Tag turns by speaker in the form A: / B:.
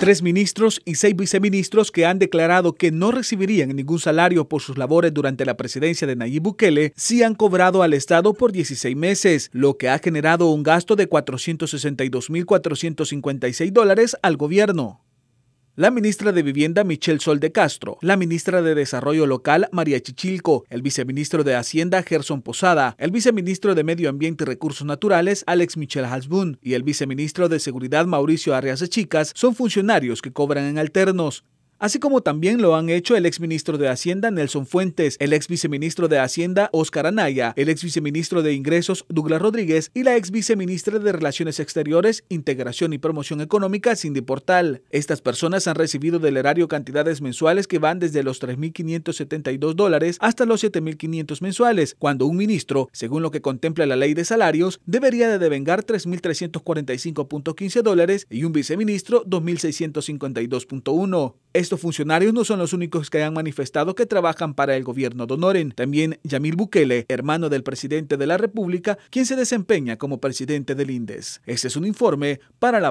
A: Tres ministros y seis viceministros que han declarado que no recibirían ningún salario por sus labores durante la presidencia de Nayib Bukele sí han cobrado al Estado por 16 meses, lo que ha generado un gasto de 462.456 dólares al gobierno la ministra de Vivienda Michelle Sol de Castro, la ministra de Desarrollo Local María Chichilco, el viceministro de Hacienda Gerson Posada, el viceministro de Medio Ambiente y Recursos Naturales Alex Michel Hasbun y el viceministro de Seguridad Mauricio Arias Chicas son funcionarios que cobran en alternos así como también lo han hecho el exministro de Hacienda Nelson Fuentes, el exviceministro de Hacienda Oscar Anaya, el exviceministro de Ingresos Douglas Rodríguez y la exviceministra de Relaciones Exteriores, Integración y Promoción Económica Cindy Portal. Estas personas han recibido del erario cantidades mensuales que van desde los 3.572 dólares hasta los 7.500 mensuales, cuando un ministro, según lo que contempla la ley de salarios, debería de devengar 3.345.15 dólares y un viceministro 2.652.1. Estos funcionarios no son los únicos que han manifestado que trabajan para el gobierno de Honoren. También Yamil Bukele, hermano del presidente de la República, quien se desempeña como presidente del INDES. Este es un informe para la